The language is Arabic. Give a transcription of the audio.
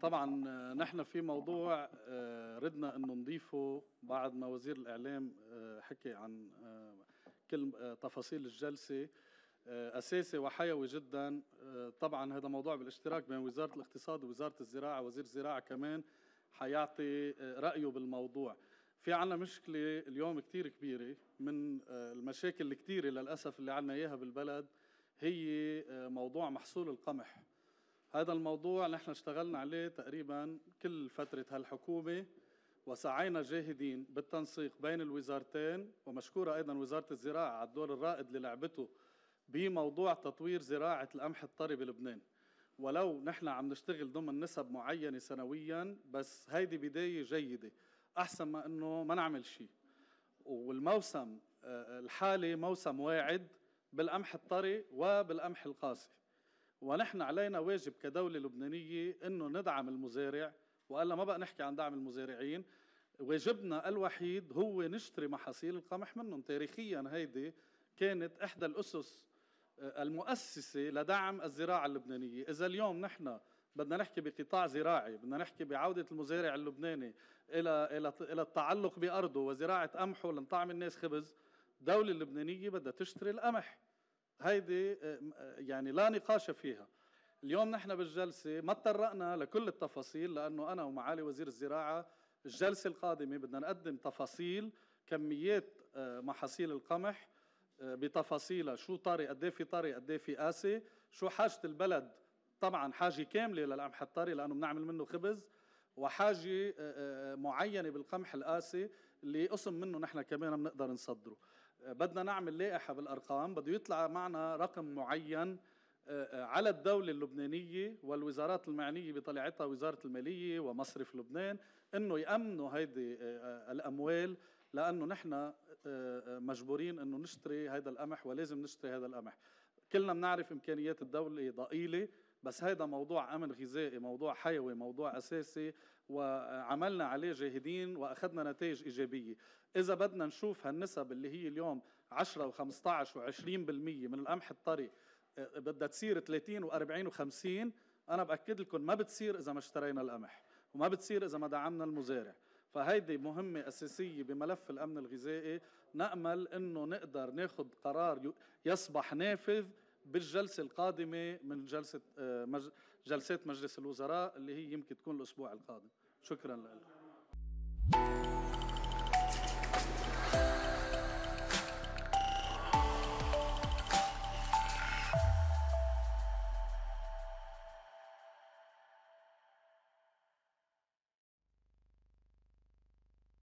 طبعا آه، نحن في موضوع آه، ردنا انه نضيفه بعد ما وزير الاعلام آه، حكي عن كل تفاصيل الجلسه اساسي وحيوي جدا طبعا هذا موضوع بالاشتراك بين وزاره الاقتصاد ووزاره الزراعه وزير الزراعه كمان حيعطي رايه بالموضوع في عنا مشكله اليوم كثير كبيره من المشاكل الكثيره للاسف اللي عنا اياها بالبلد هي موضوع محصول القمح هذا الموضوع نحن اشتغلنا عليه تقريبا كل فترة هالحكومة وسعينا جاهدين بالتنسيق بين الوزارتين ومشكورة أيضا وزارة الزراعة على الدور الرائد اللي لعبته بموضوع تطوير زراعة القمح الطري بلبنان ولو نحن عم نشتغل ضمن نسب معينة سنويا بس هيدي بداية جيدة أحسن ما أنه ما نعمل شيء والموسم آه، الحالي موسم واعد بالقمح الطري وبالقمح القاسي ونحن علينا واجب كدولة لبنانية أنه ندعم المزارع وألا ما بقى نحكي عن دعم المزارعين واجبنا الوحيد هو نشتري محاصيل القمح منهم تاريخيا هيدي كانت إحدى الأسس آه، المؤسسة لدعم الزراعة اللبنانية إذا اليوم نحن بدنا نحكي بقطاع زراعي بدنا نحكي بعودة المزارع اللبناني إلى, إلى, إلى التعلق بأرضه وزراعة قمحه لنطعم الناس خبز الدولة اللبنانية بدها تشتري القمح هيدي آه، آه، يعني لا نقاش فيها اليوم نحن بالجلسة ما تطرقنا لكل التفاصيل لأنه أنا ومعالي وزير الزراعة الجلسة القادمة بدنا نقدم تفاصيل كميات آه، محاصيل القمح بتفاصيلها شو طاري قد إيه في طاري قد إيه في قاسي شو حاجة البلد طبعا حاجة كاملة للقمح الطري لأنه بنعمل منه خبز وحاجة آه، آه، آه، معينة بالقمح القاسي اللي قسم منه نحن كمان بنقدر نصدره بدنا نعمل لائحة بالأرقام بده يطلع معنا رقم معين على الدولة اللبنانية والوزارات المعنية بطلعتها وزارة المالية ومصرف لبنان انه يأمنوا هيدي الأموال لأنه نحن مجبورين انه نشتري هذا القمح ولازم نشتري هذا القمح كلنا بنعرف إمكانيات الدولة ضئيلة بس هيدا موضوع امن غذائي موضوع حيوي موضوع اساسي وعملنا عليه جاهدين واخذنا نتائج ايجابيه اذا بدنا نشوف هالنسب اللي هي اليوم 10 و15 و20% من القمح الطري آه، بدها تصير 30 و40 و50 انا باكد لكم ما بتصير اذا ما اشترينا القمح وما بتصير اذا ما دعمنا المزارع فهيدي مهمة أساسية بملف الأمن الغذائي نأمل أنه نقدر ناخذ قرار يصبح نافذ بالجلسه القادمه من جلسه آه، جلسات مجلس الوزراء اللي هي يمكن تكون الاسبوع القادم شكرا لكم